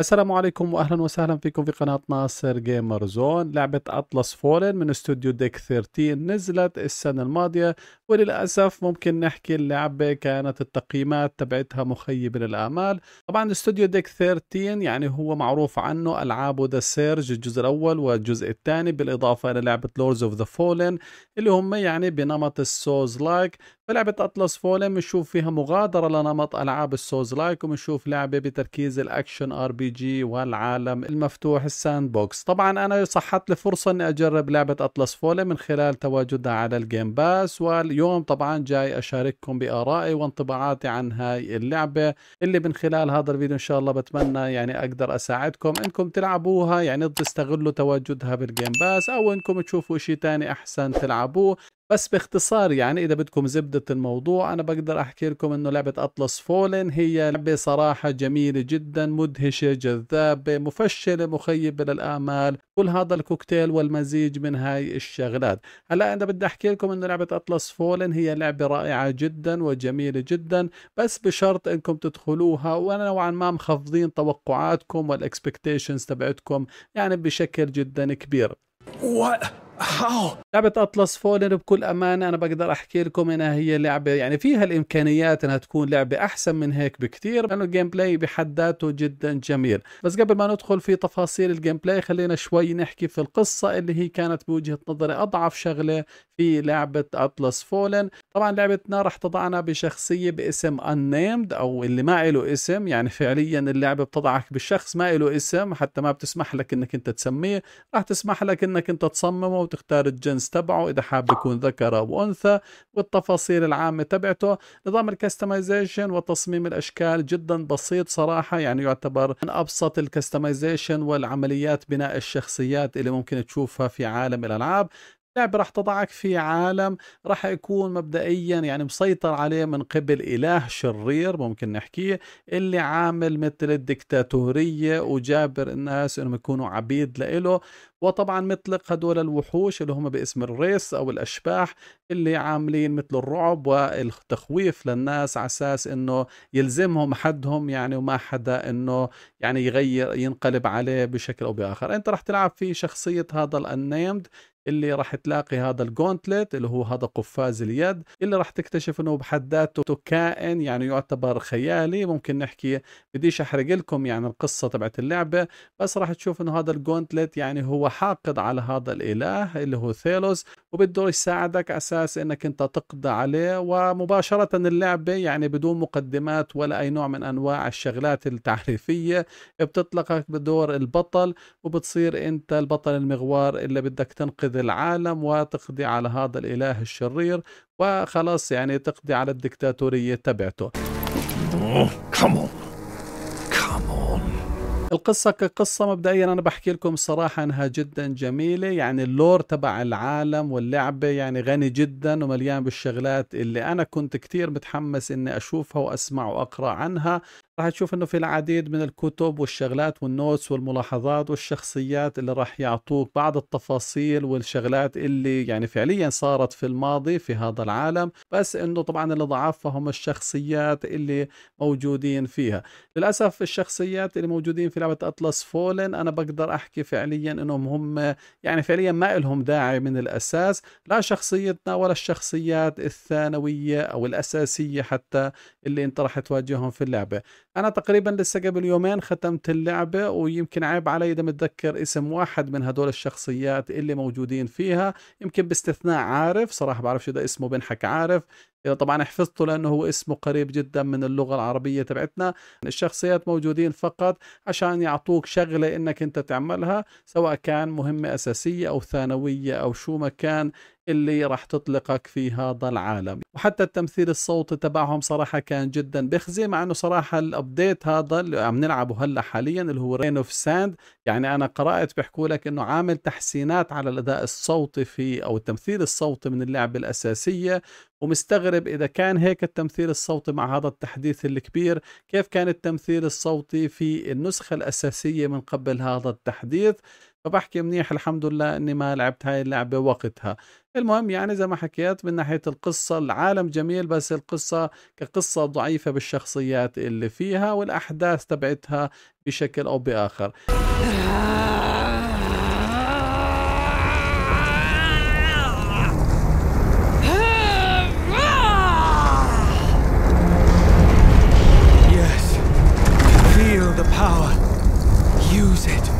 السلام عليكم واهلا وسهلا فيكم في قناه ناصر جيمر زون لعبه اطلس فولن من استوديو ديك 13 نزلت السنه الماضيه وللاسف ممكن نحكي اللعبه كانت التقييمات تبعتها مخيبه للامال طبعا استوديو ديك 13 يعني هو معروف عنه العابه ذا سيرج الجزء الاول والجزء الثاني بالاضافه الى لعبه لوردز اوف ذا فولن اللي هم يعني بنمط السوز لايك فلعبة أطلس فولن بنشوف فيها مغادرة لنمط ألعاب السوز لايك وبنشوف لعبة بتركيز الأكشن ار بي جي والعالم المفتوح الساند بوكس طبعا انا صحت لي فرصه اني اجرب لعبه اطلس فولي من خلال تواجدها على الجيم باس واليوم طبعا جاي اشارككم بارائي وانطباعاتي عن هاي اللعبه اللي من خلال هذا الفيديو ان شاء الله بتمنى يعني اقدر اساعدكم انكم تلعبوها يعني تستغلوا تواجدها بالجيم باس او انكم تشوفوا شيء ثاني احسن تلعبوه بس باختصار يعني اذا بدكم زبدة الموضوع انا بقدر احكي لكم انه لعبة اطلس فولن هي لعبة صراحة جميلة جدا مدهشة جذابة مفشلة مخيبة للامال كل هذا الكوكتيل والمزيج من هاي الشغلات هلا انا بدي احكي لكم انه لعبة اطلس فولن هي لعبة رائعة جدا وجميلة جدا بس بشرط انكم تدخلوها وانا نوعا ما مخفضين توقعاتكم والاكسبكتيشنز تبعتكم يعني بشكل جدا كبير What? لعبة أطلس فولن بكل أمانة أنا بقدر أحكي لكم إنها هي لعبة يعني فيها الإمكانيات إنها تكون لعبة أحسن من هيك بكتير لأنه الجيم بلاي بحد ذاته جدا جميل بس قبل ما ندخل في تفاصيل الجيم بلاي خلينا شوي نحكي في القصة اللي هي كانت بوجهة نظري أضعف شغلة في لعبة أطلس فولن طبعا لعبتنا راح تضعنا بشخصية باسم unnamed أو اللي ما له اسم يعني فعليا اللعبة بتضعك بالشخص ما له اسم حتى ما بتسمح لك إنك أنت تسميه راح تسمح لك إنك أنت تصممه وتختار الجنس تبعه اذا حاب يكون ذكر او انثى والتفاصيل العامه تبعته نظام الكستمايزيشن وتصميم الاشكال جدا بسيط صراحه يعني يعتبر من ابسط الكستمايزيشن والعمليات بناء الشخصيات اللي ممكن تشوفها في عالم الالعاب اللعبة راح تضعك في عالم راح يكون مبدئيا يعني مسيطر عليه من قبل إله شرير ممكن نحكيه اللي عامل مثل الدكتاتورية وجابر الناس إنهم يكونوا عبيد لإله وطبعا مطلق هدول الوحوش اللي هم باسم الريس أو الأشباح اللي عاملين مثل الرعب والتخويف للناس على أساس أنه يلزمهم حدهم يعني وما حدا أنه يعني يغير ينقلب عليه بشكل أو بآخر أنت راح تلعب في شخصية هذا الأنيمد اللي راح تلاقي هذا الجونتلت اللي هو هذا قفاز اليد اللي راح تكتشف انه بحد ذاته كائن يعني يعتبر خيالي ممكن نحكي بديش احرق لكم يعني القصه تبعت اللعبه بس راح تشوف انه هذا الجونتلت يعني هو حاقد على هذا الاله اللي هو ثيلوس وبده يساعدك اساس انك انت تقضي عليه ومباشره اللعبه يعني بدون مقدمات ولا اي نوع من انواع الشغلات التعريفيه بتطلقك بدور البطل وبتصير انت البطل المغوار اللي بدك تنقذ العالم وتقضي على هذا الاله الشرير وخلاص يعني تقضي على الدكتاتوريه تبعته. Oh, القصة كقصة مبدئيا أنا بحكي لكم صراحة أنها جدا جميلة يعني اللور تبع العالم واللعبة يعني غني جدا ومليان بالشغلات اللي أنا كنت كتير متحمس إني أشوفها وأسمع وأقرأ عنها راح تشوف انه في العديد من الكتب والشغلات والنوتس والملاحظات والشخصيات اللي راح يعطوك بعض التفاصيل والشغلات اللي يعني فعليا صارت في الماضي في هذا العالم بس انه طبعا اللي هم الشخصيات اللي موجودين فيها للاسف الشخصيات اللي موجودين في لعبه اطلس فولن انا بقدر احكي فعليا انهم هم يعني فعليا ما لهم داعي من الاساس لا شخصيتنا ولا الشخصيات الثانويه او الاساسيه حتى اللي انت راح تواجههم في اللعبه انا تقريبا لسه قبل يومين ختمت اللعبه ويمكن عيب علي اذا متذكر اسم واحد من هدول الشخصيات اللي موجودين فيها يمكن باستثناء عارف صراحه بعرف شو ده اسمه بنحك عارف إيه، طبعا حفظته لانه هو اسمه قريب جدا من اللغه العربيه تبعتنا الشخصيات موجودين فقط عشان يعطوك شغله انك انت تعملها سواء كان مهمه اساسيه او ثانويه او شو ما كان اللي راح تطلقك في هذا العالم وحتى التمثيل الصوتي تبعهم صراحة كان جدا بخزي مع انه صراحة الابديت هذا اللي عم نلعبه هلا حاليا اللي هو رين اوف ساند يعني انا قرأت بيحكوا لك انه عامل تحسينات على الاداء الصوتي في او التمثيل الصوتي من اللعبة الاساسية ومستغرب إذا كان هيك التمثيل الصوتي مع هذا التحديث الكبير كيف كان التمثيل الصوتي في النسخة الأساسية من قبل هذا التحديث فبحكي منيح الحمد لله اني ما لعبت هاي اللعبة وقتها المهم يعني زي ما حكيت من ناحية القصة العالم جميل بس القصة كقصة ضعيفة بالشخصيات اللي فيها والأحداث تبعتها بشكل أو بآخر آه. use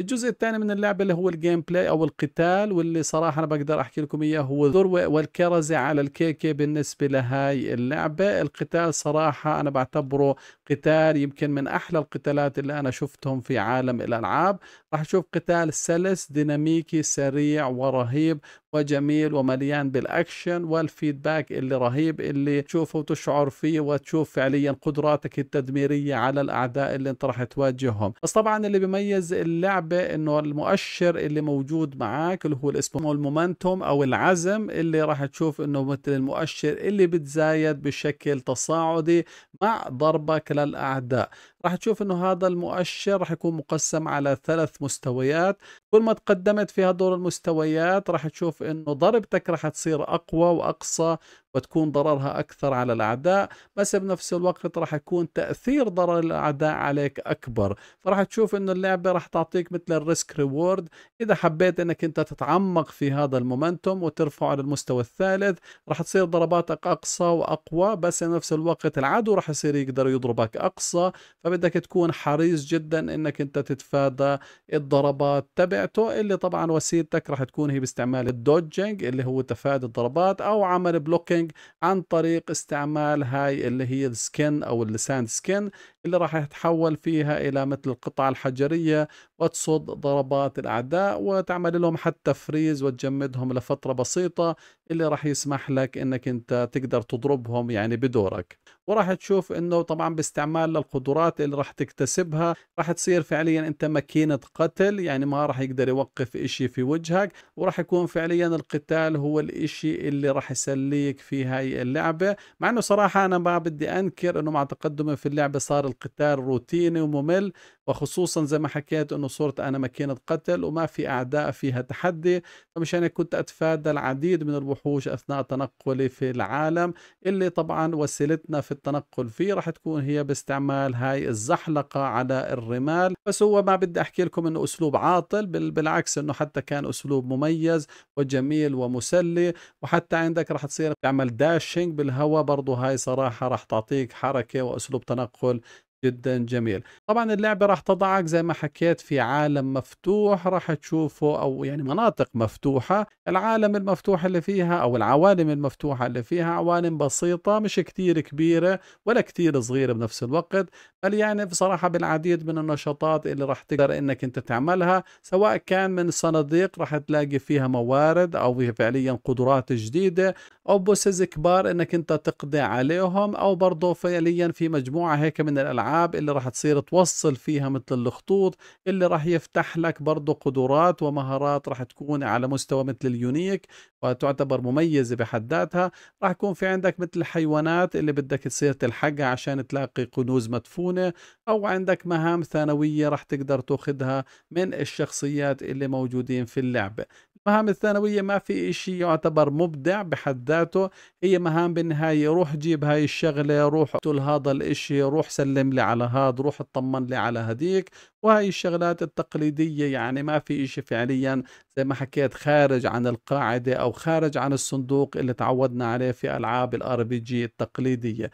الجزء الثاني من اللعبه اللي هو الجيم بلاي او القتال واللي صراحه انا بقدر احكي لكم اياه هو الذروه والكرزه على الكيكه بالنسبه لهاي اللعبه القتال صراحه انا بعتبره قتال يمكن من احلى القتالات اللي انا شفتهم في عالم الالعاب راح تشوف قتال سلس ديناميكي سريع ورهيب وجميل ومليان بالاكشن والفيدباك اللي رهيب اللي تشوفه وتشعر فيه وتشوف فعليا قدراتك التدميريه على الاعداء اللي انت راح تواجههم بس طبعا اللي بيميز اللعبه انه المؤشر اللي موجود معاك اللي هو اسمه المومنتوم او العزم اللي راح تشوف انه مثل المؤشر اللي بتزايد بشكل تصاعدي مع ضربك للاعداء راح تشوف انه هذا المؤشر راح يكون مقسم على ثلاث مستويات كل ما تقدمت في هدول المستويات راح تشوف انه ضربتك راح تصير اقوى واقصى وتكون ضررها اكثر على الاعداء بس بنفس الوقت راح يكون تاثير ضرر الاعداء عليك اكبر فراح تشوف انه اللعبه راح تعطيك مثل الريسك ريورد اذا حبيت انك انت تتعمق في هذا المومنتوم وترفعه للمستوى الثالث راح تصير ضرباتك اقصى واقوى بس بنفس الوقت العدو راح يصير يقدر يضربك اقصى فبدك تكون حريص جدا انك انت تتفادى الضربات تبع تبعته اللي طبعا وسيلتك راح تكون هي باستعمال الدوجينج اللي هو تفادي الضربات او عمل بلوكينج عن طريق استعمال هاي اللي هي السكن او الساند سكن اللي راح يتحول فيها الى مثل القطعة الحجرية وتصد ضربات الاعداء وتعمل لهم حتى فريز وتجمدهم لفترة بسيطة اللي راح يسمح لك انك انت تقدر تضربهم يعني بدورك وراح تشوف انه طبعا باستعمال القدرات اللي راح تكتسبها راح تصير فعليا انت ماكينة قتل يعني ما راح يقدر يوقف اشي في وجهك وراح يكون فعليا القتال هو الاشي اللي راح يسليك في هاي اللعبة مع انه صراحة انا ما بدي انكر انه مع تقدمي في اللعبة صار القتال روتيني وممل وخصوصا زي ما حكيت انه صرت انا مكينة قتل وما في اعداء فيها تحدي فمشان يعني كنت اتفادى العديد من الوحوش اثناء تنقلي في العالم اللي طبعا وسيلتنا في التنقل فيه راح تكون هي باستعمال هاي الزحلقة على الرمال بس هو ما بدي احكي لكم انه اسلوب عاطل بل بالعكس انه حتى كان اسلوب مميز وجميل ومسلي وحتى عندك راح تصير تعمل داشينج بالهواء برضه هاي صراحة راح تعطيك حركة واسلوب تنقل جدا جميل طبعا اللعبة راح تضعك زي ما حكيت في عالم مفتوح راح تشوفه أو يعني مناطق مفتوحة العالم المفتوح اللي فيها أو العوالم المفتوحة اللي فيها عوالم بسيطة مش كتير كبيرة ولا كتير صغيرة بنفس الوقت بل يعني بصراحة بالعديد من النشاطات اللي راح تقدر انك انت تعملها سواء كان من صناديق راح تلاقي فيها موارد او فعليا قدرات جديدة او بوسز كبار انك انت تقضي عليهم او برضه فعليا في مجموعه هيك من الالعاب اللي راح تصير توصل فيها مثل الخطوط اللي راح يفتح لك برضه قدرات ومهارات راح تكون على مستوى مثل اليونيك وتعتبر مميزه بحد ذاتها راح يكون في عندك مثل الحيوانات اللي بدك تصير تلحقها عشان تلاقي كنوز مدفونه او عندك مهام ثانويه راح تقدر تاخذها من الشخصيات اللي موجودين في اللعبه المهام الثانويه ما في شيء يعتبر مبدع بحد ذاتها ذاته هي مهام بالنهاية روح جيب هاي الشغلة روح قتل هذا الاشي روح سلم لي على هذا روح اطمن لي على هديك وهي الشغلات التقليدية يعني ما في إشي فعليا زي ما حكيت خارج عن القاعدة أو خارج عن الصندوق اللي تعودنا عليه في ألعاب الار بي جي التقليدية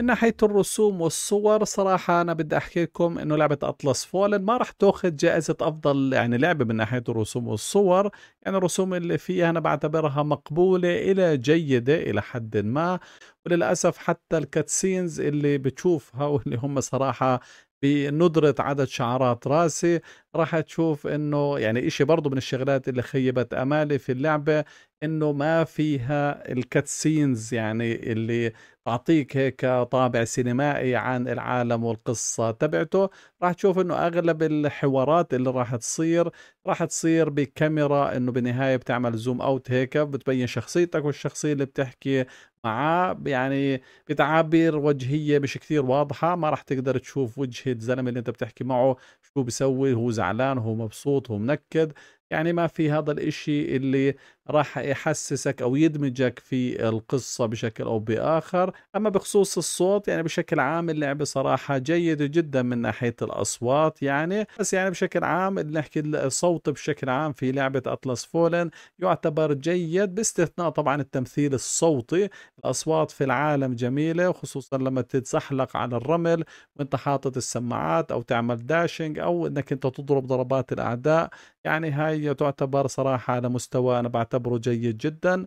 من ناحية الرسوم والصور صراحة أنا بدي أحكي لكم إنه لعبة أطلس فولن ما راح تأخذ جائزة أفضل يعني لعبة من ناحية الرسوم والصور يعني الرسوم اللي فيها أنا بعتبرها مقبولة إلى جيدة إلى حد ما وللأسف حتى الكاتسينز اللي بتشوفها واللي هم صراحة بندرة عدد شعرات راسي راح تشوف انه يعني اشي برضو من الشغلات اللي خيبت امالي في اللعبة انه ما فيها الكات سينز يعني اللي تعطيك هيك طابع سينمائي عن العالم والقصة تبعته راح تشوف انه اغلب الحوارات اللي راح تصير راح تصير بكاميرا انه بالنهاية بتعمل زوم اوت هيك بتبين شخصيتك والشخصية اللي بتحكي معاه يعني بتعابير وجهية مش كثير واضحة ما راح تقدر تشوف وجه الزلمة اللي انت بتحكي معه شو بيسوي هو زعلان هو مبسوط هو منكد يعني ما في هذا الاشي اللي راح يحسسك او يدمجك في القصه بشكل او باخر، اما بخصوص الصوت يعني بشكل عام اللعبه صراحه جيده جدا من ناحيه الاصوات يعني، بس يعني بشكل عام نحكي الصوت بشكل عام في لعبه اطلس فولن يعتبر جيد باستثناء طبعا التمثيل الصوتي، الاصوات في العالم جميله وخصوصا لما تتزحلق على الرمل وانت حاطط السماعات او تعمل داشنج او انك انت تضرب ضربات الاعداء، يعني هاي تعتبر صراحه على مستوى انا بعتبر تعتبره جيد جدا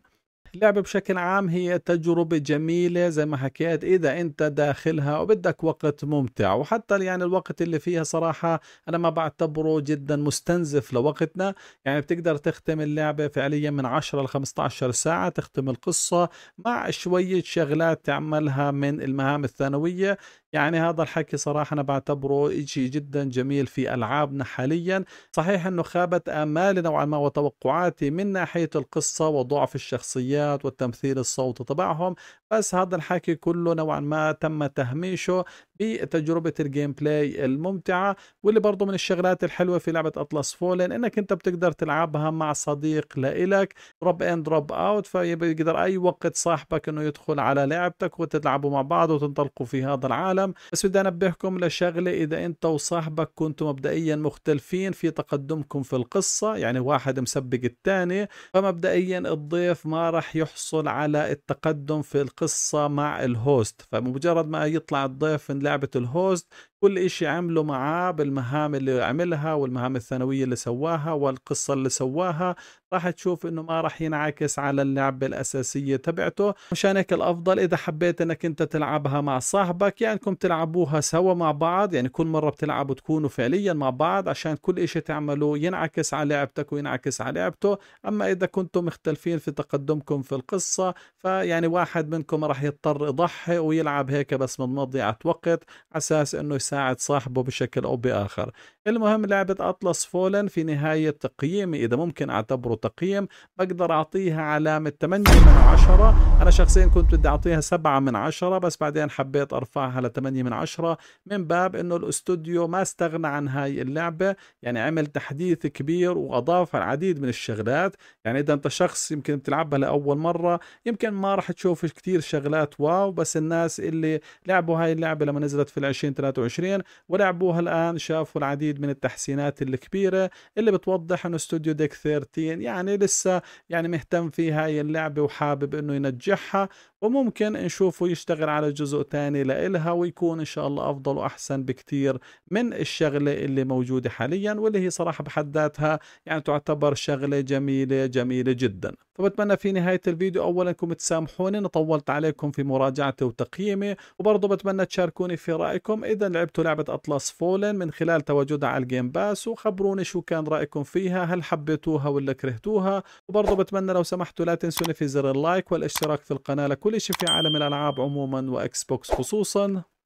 اللعبة بشكل عام هي تجربة جميلة زي ما حكيت إذا أنت داخلها وبدك وقت ممتع وحتى يعني الوقت اللي فيها صراحة أنا ما بعتبره جدا مستنزف لوقتنا يعني بتقدر تختم اللعبة فعليا من 10 ل 15 ساعة تختم القصة مع شوية شغلات تعملها من المهام الثانوية يعني هذا الحكي صراحة أنا بعتبره شيء جدا جميل في ألعابنا حاليا صحيح أنه خابت آمالي نوعا ما وتوقعاتي من ناحية القصة وضعف الشخصيات الشخصيات والتمثيل الصوتي تبعهم بس هذا الحكي كله نوعا ما تم تهميشه بتجربه الجيم بلاي الممتعه واللي برضه من الشغلات الحلوه في لعبه اطلس فولن انك انت بتقدر تلعبها مع صديق لإلك دروب ان دروب اوت فبيقدر اي وقت صاحبك انه يدخل على لعبتك وتلعبوا مع بعض وتنطلقوا في هذا العالم بس بدي انبهكم لشغله اذا انت وصاحبك كنتوا مبدئيا مختلفين في تقدمكم في القصه يعني واحد مسبق الثاني فمبدئيا الضيف ما راح يحصل على التقدم في القصه مع الهوست فمجرد ما يطلع الضيف لعبه الهوست كل إشي عمله معاه بالمهام اللي عملها والمهام الثانوية اللي سواها والقصة اللي سواها راح تشوف انه ما راح ينعكس على اللعبة الأساسية تبعته مشان هيك الأفضل إذا حبيت انك انت تلعبها مع صاحبك يعني انكم تلعبوها سوا مع بعض يعني كل مرة بتلعبوا تكونوا فعليا مع بعض عشان كل إشي تعملوه ينعكس على لعبتك وينعكس على لعبته أما إذا كنتم مختلفين في تقدمكم في القصة فيعني واحد منكم راح يضطر يضحي ويلعب هيك بس من مضيعة وقت أساس انه يساعد صاحبه بشكل أو بآخر المهم لعبة أطلس فولن في نهاية تقييمي إذا ممكن أعتبره تقييم بقدر أعطيها علامة 8 من 10 أنا شخصيا كنت بدي أعطيها 7 من 10 بس بعدين حبيت أرفعها ل 8 من 10 من باب إنه الأستوديو ما استغنى عن هاي اللعبة يعني عمل تحديث كبير وأضاف العديد من الشغلات يعني إذا أنت شخص يمكن بتلعبها لأول مرة يمكن ما راح تشوف كتير شغلات واو بس الناس اللي لعبوا هاي اللعبة لما نزلت في ال 2023 2020 ولعبوها الآن شافوا العديد من التحسينات الكبيرة اللي بتوضح أنه استوديو ديك 13 يعني لسه يعني مهتم في هاي اللعبة وحابب أنه ينجحها وممكن نشوفه يشتغل على جزء ثاني لإلها ويكون إن شاء الله أفضل وأحسن بكثير من الشغلة اللي موجودة حاليا واللي هي صراحة بحد ذاتها يعني تعتبر شغلة جميلة جميلة جدا فبتمنى في نهاية الفيديو أولا أنكم تسامحوني أنا طولت عليكم في مراجعتي وتقييمي وبرضه بتمنى تشاركوني في رأيكم إذا لعب لعبتوا لعبة أطلس فولن من خلال تواجدها على الجيم باس وخبروني شو كان رأيكم فيها هل حبيتوها ولا كرهتوها وبرضه بتمنى لو سمحتوا لا تنسوني في زر اللايك والاشتراك في القناة لكل شيء في عالم الألعاب عموما وإكس بوكس خصوصا